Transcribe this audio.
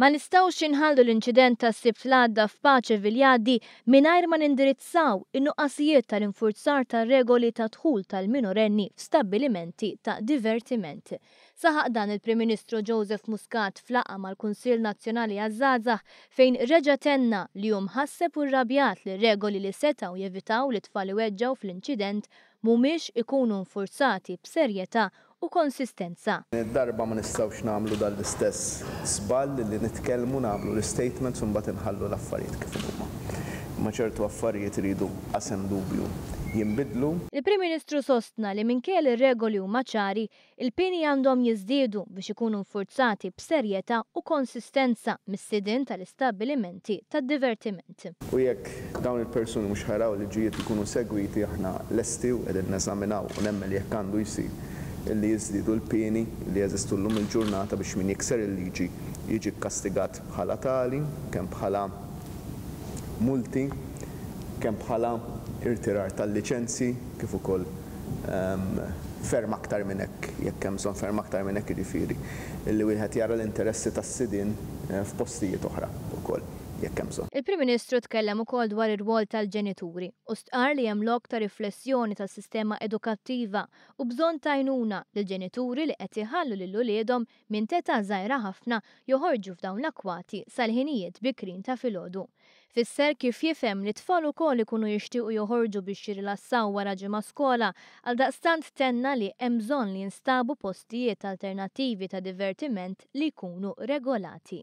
Ma nistawx inħallu l-inċident ta' sibt l-għadda f'paċe viljadi mingħajr ma nindirizzaw in-nuqqasijiet tal-infurzar ta' regoli ta' dħul tal-minorenni f'stabbilimenti ta' divertiment. Saħaq dan il-Prim Ministru Joseph Muscat flaqa mal-Kunsil Nazzjonali għaż-żgħażagħ fejn reġa' tenna li hum ħasseb u rrabjat li regoli li setaw jevitaw li tfal weġġaw fl-inċident mhumiex ikunu nfurzati b'serjetà u konsistenza. Darba ma nistawx namlu dal-istess sball li nitkellmu namlu l-statements un bat nħallu l-affarijiet kif huma. Ma ċertu affarijiet ridu qasem dubju jimbidlu. Il-Prim Ministru sostna li minkejl ir-regoli u maċari, il-pini għandhom jizdidu biex ikunu nfurzati b'serjetà u konsistenza mis-sidin tal-istabbilimenti tad-divertiment. U jekk dawn il-persuni mhux ħaraw li ġijiet ikunu segwiti aħna lesti u qegħdin neżaminaw u nemmel jekk għandu jsir Illi jizdidu l-pieni li jeżistu l-lum il-ġurnata biex min jikser il-liġi jiġi kastigat bħala tali, kemm bħala multi, kemm bħala irtirar tal-licenzi, kif ukoll ferm aktar minn hekk, jekk hemm son ferm aktar minn hekk jiġifieri, illi wieħed jara l-interessi tas-sidin eh, f'postijiet oħra ukoll jekk hemm bżonn. Il-Prim Ministru tkellem ukoll dwar ir-rwol tal-ġenituri u stqar li hemm lok ta' riflessjoni tas-sistema edukattiva u bżonn tajnuna lill ġenituri li qed iħallu lil uliedhom minn teta' żgħira ħafna joħorġu f'dawn l-akwati sal-ħinijiet bikrin ta' filgħodu. Fisser kif jifhem li tfal ukoll ikunu jixtiequ joħorġu biex jirilassaw wara ġimgħa skola għal daqstant tenna li hemm bżonn li jinstabu postijiet alternattivi ta' divertiment li jkunu regolati.